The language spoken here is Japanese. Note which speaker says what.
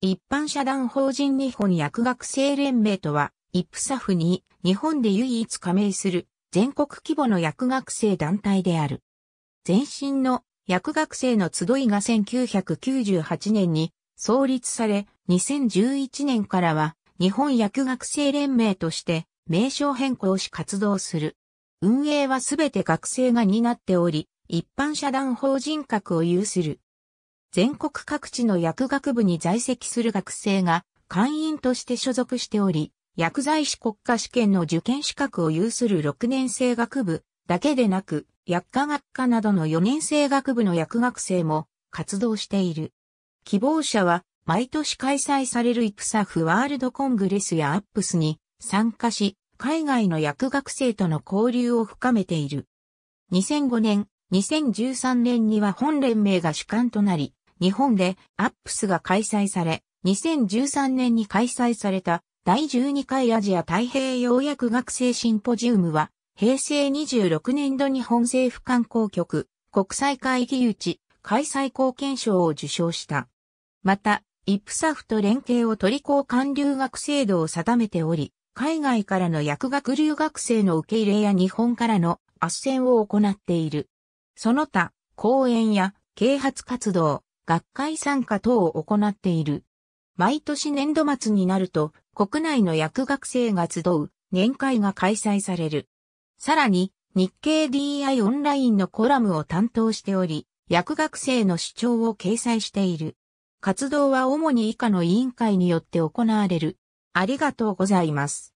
Speaker 1: 一般社団法人日本薬学生連盟とは、イプサフに日本で唯一加盟する全国規模の薬学生団体である。前身の薬学生の集いが1998年に創立され、2011年からは日本薬学生連盟として名称変更し活動する。運営はすべて学生が担っており、一般社団法人格を有する。全国各地の薬学部に在籍する学生が会員として所属しており、薬剤師国家試験の受験資格を有する6年生学部だけでなく、薬科学科などの4年生学部の薬学生も活動している。希望者は毎年開催されるイプサフワールドコングレスやアップスに参加し、海外の薬学生との交流を深めている。2005年、2013年には本連盟が主幹となり、日本でアップスが開催され、2013年に開催された第12回アジア太平洋薬学生シンポジウムは、平成26年度日本政府観光局国際会議打ち開催貢献賞を受賞した。また、イプサフと連携を取り交換留学制度を定めており、海外からの薬学留学生の受け入れや日本からの斡旋を行っている。その他、講演や啓発活動、学会参加等を行っている。毎年年度末になると、国内の薬学生が集う年会が開催される。さらに、日経 DI オンラインのコラムを担当しており、薬学生の主張を掲載している。活動は主に以下の委員会によって行われる。ありがとうございます。